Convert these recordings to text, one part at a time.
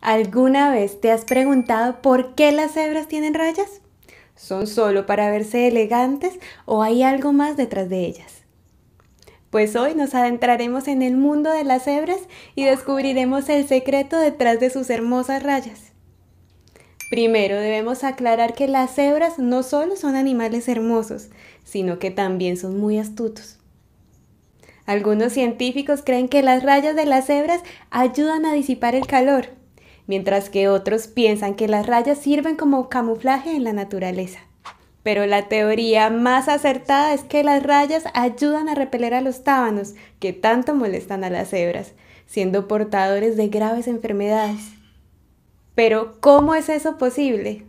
¿Alguna vez te has preguntado por qué las cebras tienen rayas? ¿Son solo para verse elegantes o hay algo más detrás de ellas? Pues hoy nos adentraremos en el mundo de las cebras y descubriremos el secreto detrás de sus hermosas rayas. Primero debemos aclarar que las cebras no solo son animales hermosos, sino que también son muy astutos. Algunos científicos creen que las rayas de las cebras ayudan a disipar el calor, mientras que otros piensan que las rayas sirven como camuflaje en la naturaleza. Pero la teoría más acertada es que las rayas ayudan a repeler a los tábanos, que tanto molestan a las hebras, siendo portadores de graves enfermedades. Pero, ¿cómo es eso posible?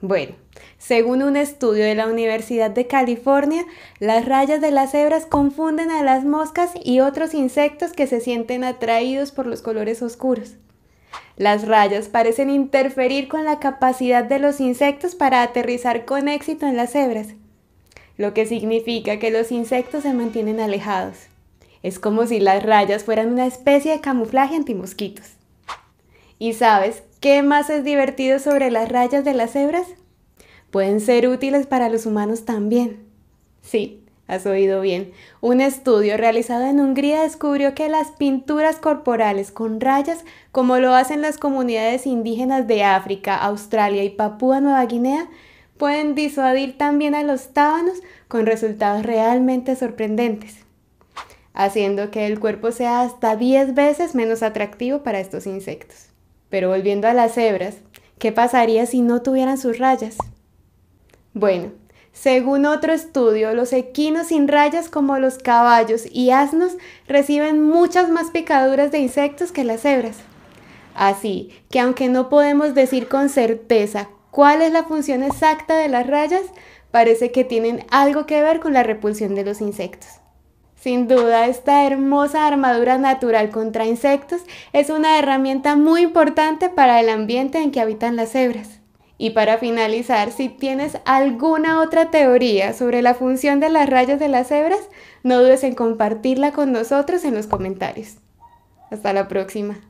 Bueno, según un estudio de la Universidad de California, las rayas de las hebras confunden a las moscas y otros insectos que se sienten atraídos por los colores oscuros. Las rayas parecen interferir con la capacidad de los insectos para aterrizar con éxito en las hebras, lo que significa que los insectos se mantienen alejados. Es como si las rayas fueran una especie de camuflaje antimosquitos. ¿Y sabes qué más es divertido sobre las rayas de las hebras? Pueden ser útiles para los humanos también. Sí, Has oído bien. Un estudio realizado en Hungría descubrió que las pinturas corporales con rayas, como lo hacen las comunidades indígenas de África, Australia y Papúa Nueva Guinea, pueden disuadir también a los tábanos con resultados realmente sorprendentes, haciendo que el cuerpo sea hasta 10 veces menos atractivo para estos insectos. Pero volviendo a las cebras, ¿qué pasaría si no tuvieran sus rayas? Bueno, según otro estudio, los equinos sin rayas como los caballos y asnos reciben muchas más picaduras de insectos que las cebras. Así que aunque no podemos decir con certeza cuál es la función exacta de las rayas, parece que tienen algo que ver con la repulsión de los insectos. Sin duda, esta hermosa armadura natural contra insectos es una herramienta muy importante para el ambiente en que habitan las cebras. Y para finalizar, si tienes alguna otra teoría sobre la función de las rayas de las hebras, no dudes en compartirla con nosotros en los comentarios. Hasta la próxima.